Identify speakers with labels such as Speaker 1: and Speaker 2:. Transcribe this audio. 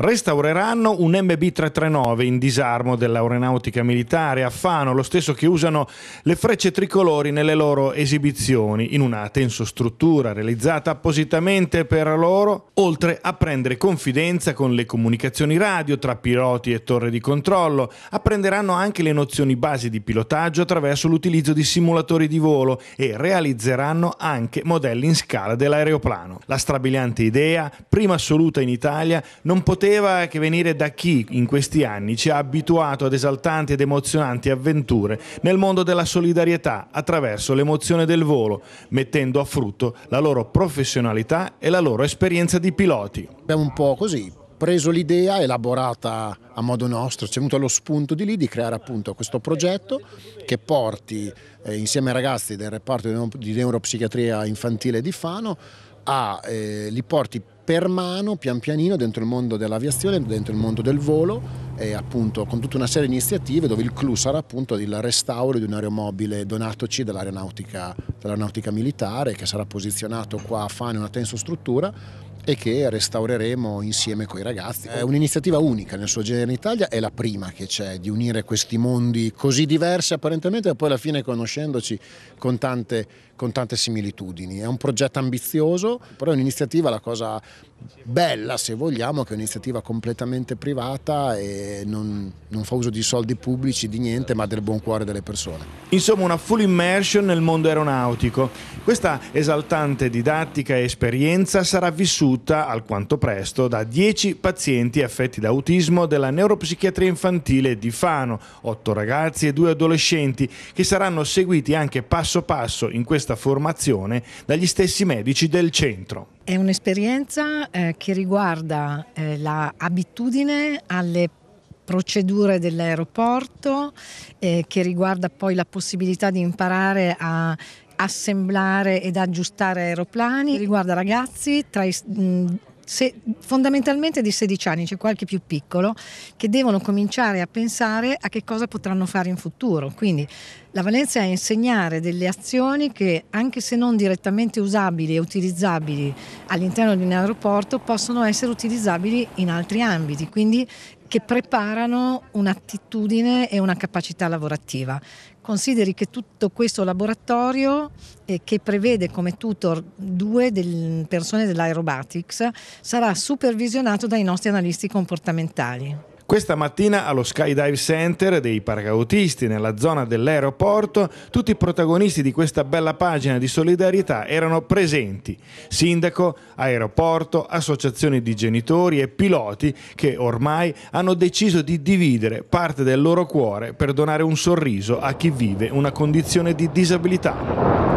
Speaker 1: restaureranno un MB339 in disarmo dell'aeronautica militare a Fano, lo stesso che usano le frecce tricolori nelle loro esibizioni, in una tensostruttura realizzata appositamente per loro, oltre a prendere confidenza con le comunicazioni radio tra piloti e torre di controllo, apprenderanno anche le nozioni basi di pilotaggio attraverso l'utilizzo di simulatori di volo e realizzeranno anche modelli in scala dell'aeroplano. La strabiliante idea, prima assoluta in Italia, non poteva poteva che venire da chi in questi anni ci ha abituato ad esaltanti ed emozionanti avventure nel mondo della solidarietà attraverso l'emozione del volo, mettendo a frutto la loro professionalità e la loro esperienza di piloti. Abbiamo un po' così, preso l'idea,
Speaker 2: elaborata a modo nostro, ci è venuto lo spunto di lì di creare appunto questo progetto che porti eh, insieme ai ragazzi del reparto di neuropsichiatria infantile di Fano a, eh, li porti per mano, pian pianino, dentro il mondo dell'aviazione, dentro il mondo del volo, eh, appunto, con tutta una serie di iniziative dove il clou sarà appunto il restauro di un aeromobile donatoci dall'aeronautica, dall'aeronautica militare che sarà posizionato qua a Fane, una tenso struttura e che restaureremo insieme con i ragazzi. È un'iniziativa unica nel suo genere in Italia, è la prima che c'è di unire questi mondi così diversi apparentemente e poi alla fine conoscendoci con tante, con tante similitudini. È un progetto ambizioso, però è un'iniziativa la cosa bella se vogliamo, che è un'iniziativa completamente privata e non, non, fa uso di soldi pubblici, di niente, ma del buon cuore delle persone.
Speaker 1: Insomma una full immersion nel mondo aeronautico. Questa esaltante didattica e esperienza sarà vissuta alquanto presto da 10 pazienti affetti da autismo della neuropsichiatria infantile di Fano, 8 ragazzi e 2 adolescenti che saranno seguiti anche passo passo in questa formazione dagli stessi medici del centro.
Speaker 3: È un'esperienza eh, che riguarda eh, l'abitudine la alle procedure dell'aeroporto, eh, che riguarda poi la possibilità di imparare a assemblare ed aggiustare aeroplani, riguarda ragazzi tra i mh, se, fondamentalmente di 16 anni, c'è qualche più piccolo, che devono cominciare a pensare a che cosa potranno fare in futuro. Quindi la valenza è insegnare delle azioni che, anche se non direttamente usabili e utilizzabili all'interno di un aeroporto, possono essere utilizzabili in altri ambiti. Quindi che preparano un'attitudine e una capacità lavorativa. Consideri che tutto questo laboratorio, eh, che prevede come tutor due del, persone dell'aerobatics, sarà supervisionato dai nostri analisti comportamentali.
Speaker 1: Questa mattina allo Skydive Center dei paracautisti nella zona dell'aeroporto, tutti i protagonisti di questa bella pagina di solidarietà erano presenti. Sindaco, aeroporto, associazioni di genitori e piloti che ormai hanno deciso di dividere parte del loro cuore per donare un sorriso a chi vive una condizione di disabilità.